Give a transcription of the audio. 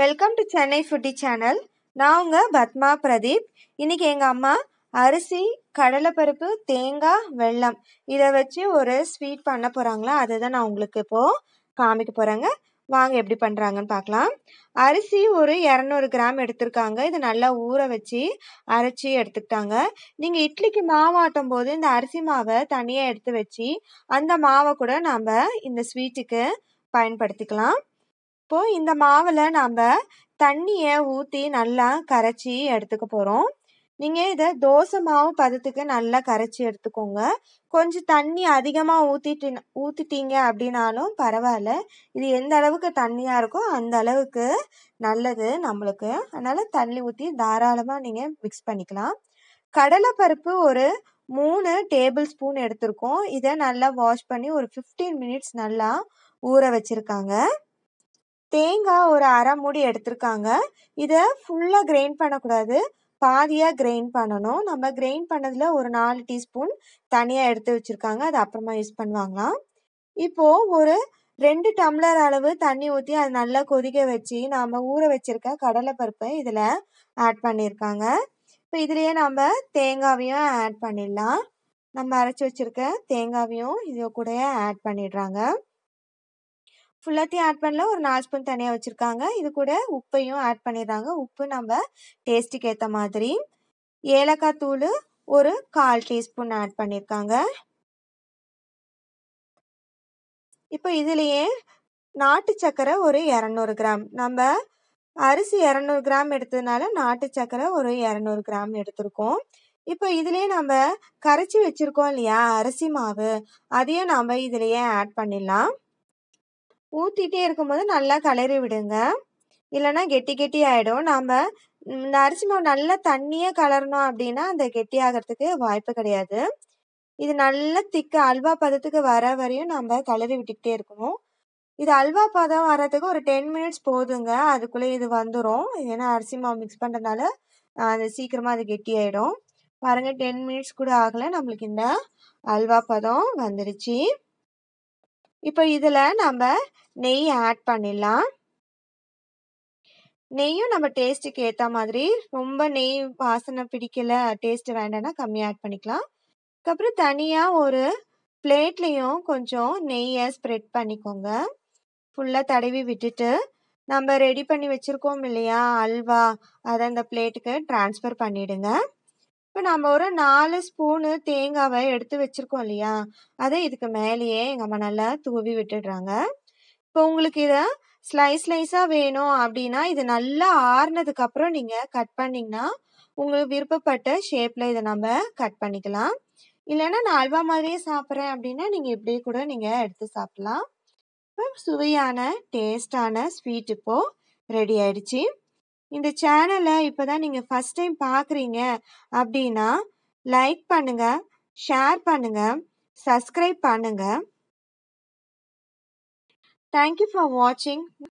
welcome to Chennai foodie channel நான் உங்கள் பத்மா பிரதீப் இன்றைக்கி எங்கள் அம்மா அரிசி கடலைப்பருப்பு தேங்காய் வெள்ளம் இதை வச்சு ஒரு ஸ்வீட் பண்ண போகிறாங்களா அதை தான் நான் உங்களுக்கு இப்போது காமிக்க போகிறேங்க வாங்க எப்படி பண்ணுறாங்கன்னு பார்க்கலாம் அரிசி ஒரு இரநூறு கிராம் எடுத்திருக்காங்க இதை நல்லா ஊற வச்சு அரைச்சி எடுத்துக்கிட்டாங்க நீங்கள் இட்லிக்கு மாவாட்டும் போது இந்த அரிசி மாவை தனியாக எடுத்து வச்சு அந்த மாவை கூட நாம் இந்த ஸ்வீட்டுக்கு பயன்படுத்திக்கலாம் இப்போது இந்த மாவில் நாம் தண்ணியை ஊற்றி நல்லா கரைச்சி எடுத்துக்க போகிறோம் நீங்கள் இதை தோசை மாவு பதத்துக்கு நல்லா கரைச்சி எடுத்துக்கோங்க கொஞ்சம் தண்ணி அதிகமாக ஊற்றிட்டு ஊற்றிட்டீங்க அப்படின்னாலும் பரவாயில்ல இது எந்த அளவுக்கு தண்ணியாக இருக்கோ அந்த அளவுக்கு நல்லது நம்மளுக்கு அதனால் தண்ணி ஊற்றி தாராளமாக நீங்கள் மிக்ஸ் பண்ணிக்கலாம் கடலைப்பருப்பு ஒரு மூணு டேபிள் ஸ்பூன் எடுத்திருக்கோம் இதை நல்லா வாஷ் பண்ணி ஒரு ஃபிஃப்டீன் மினிட்ஸ் நல்லா ஊற வச்சுருக்காங்க தேங்காய் ஒரு அரை மூடி எடுத்திருக்காங்க இதை ஃபுல்லாக கிரைண்ட் பண்ணக்கூடாது பாதியாக கிரைண்ட் பண்ணணும் நம்ம கிரைண்ட் பண்ணதில் ஒரு நாலு டீஸ்பூன் தனியாக எடுத்து வச்சுருக்காங்க அது அப்புறமா யூஸ் பண்ணுவாங்களாம் இப்போது ஒரு ரெண்டு டம்ளர் அளவு தண்ணி ஊற்றி அது நல்லா கொதிக்க வச்சு நாம் ஊற வச்சுருக்க கடலைப்பருப்பை இதில் ஆட் பண்ணியிருக்காங்க இப்போ இதுலேயே நம்ம தேங்காவையும் ஆட் பண்ணிடலாம் நம்ம அரைச்சி வச்சுருக்க தேங்காவையும் இது கூட ஆட் பண்ணிடுறாங்க ஃபுல்லாத்தையும் ஆட் பண்ணல ஒரு நாலு ஸ்பூன் தனியாக வச்சுருக்காங்க இது கூட உப்பையும் ஆட் பண்ணிடுறாங்க உப்பு நம்ம டேஸ்ட்டுக்கு ஏற்ற மாதிரி ஏலக்காய் தூள் ஒரு கால் டீஸ்பூன் ஆட் பண்ணியிருக்காங்க இப்போ இதுலேயே நாட்டு சக்கரை ஒரு இரநூறு கிராம் நம்ம அரிசி இரநூறு கிராம் எடுத்ததுனால நாட்டு சக்கரை ஒரு இரநூறு கிராம் எடுத்திருக்கோம் இப்போ இதுலேயே நம்ம கரைச்சி வச்சுருக்கோம் இல்லையா அரிசி மாவு அதையும் நம்ம இதுலேயே ஆட் பண்ணிடலாம் ஊற்றிட்டே இருக்கும்போது நல்லா கலரி விடுங்க இல்லைனா கெட்டி கெட்டி ஆகிடும் நாம் இந்த அரிசி மாவு நல்லா தண்ணியே கலரணும் அப்படின்னா அந்த கெட்டி ஆகிறதுக்கு வாய்ப்பு கிடையாது இது நல்லா திக்க அல்வா பதத்துக்கு வர வரையும் நம்ம கலறி விட்டுக்கிட்டே இருக்கணும் இது அல்வா பதம் வர்றதுக்கு ஒரு டென் மினிட்ஸ் போதுங்க அதுக்குள்ளே இது வந்துடும் ஏன்னா அரிசி மாவு மிக்ஸ் பண்ணுறதுனால அது சீக்கிரமாக அது கெட்டி ஆகிடும் பாருங்கள் டென் மினிட்ஸ் கூட ஆகலை நம்மளுக்கு இந்த அல்வா பதம் வந்துருச்சு இப்போ இதில் நம்ம நெய் ஆட் பண்ணிடலாம் நெய்யும் நம்ம டேஸ்ட்டுக்கு ஏற்ற மாதிரி ரொம்ப நெய் வாசனை பிடிக்கல டேஸ்ட் வேண்டாம்னா கம்மியாக ஆட் பண்ணிக்கலாம் அதுக்கப்புறம் தனியாக ஒரு பிளேட்லேயும் கொஞ்சம் நெய்யை ஸ்ப்ரெட் பண்ணிக்கோங்க ஃபுல்லாக தடவி விட்டுட்டு நம்ம ரெடி பண்ணி வச்சுருக்கோம் இல்லையா அல்வா அதை அந்த பிளேட்டுக்கு டிரான்ஸ்ஃபர் பண்ணிவிடுங்க இப்போ நம்ம ஒரு நாலு ஸ்பூனு தேங்காவை எடுத்து வச்சுருக்கோம் இல்லையா அதை இதுக்கு மேலேயே எங்கள் அம்மா நல்லா தூவி விட்டுடுறாங்க இப்போ உங்களுக்கு இதை ஸ்லைஸ் ஸ்லைஸாக வேணும் அப்படின்னா இது நல்லா ஆறுனதுக்கப்புறம் நீங்கள் கட் பண்ணிங்கன்னா உங்களுக்கு விருப்பப்பட்ட ஷேப்பில் இதை நம்ம கட் பண்ணிக்கலாம் இல்லைன்னா நான் அல்வா மாதிரியே சாப்பிட்றேன் அப்படின்னா நீங்கள் இப்படியே கூட நீங்கள் எடுத்து சாப்பிட்லாம் இப்போ சுவையான டேஸ்டான ஸ்வீட் இப்போது ரெடி ஆயிடுச்சு இந்த சேனலை இப்போ தான் நீங்கள் ஃபஸ்ட் டைம் பார்க்குறீங்க அப்படின்னா லைக் பண்ணுங்கள் ஷேர் பண்ணுங்கள் சப்ஸ்கிரைப் பண்ணுங்கள் தேங்க்யூ ஃபார் வாட்சிங்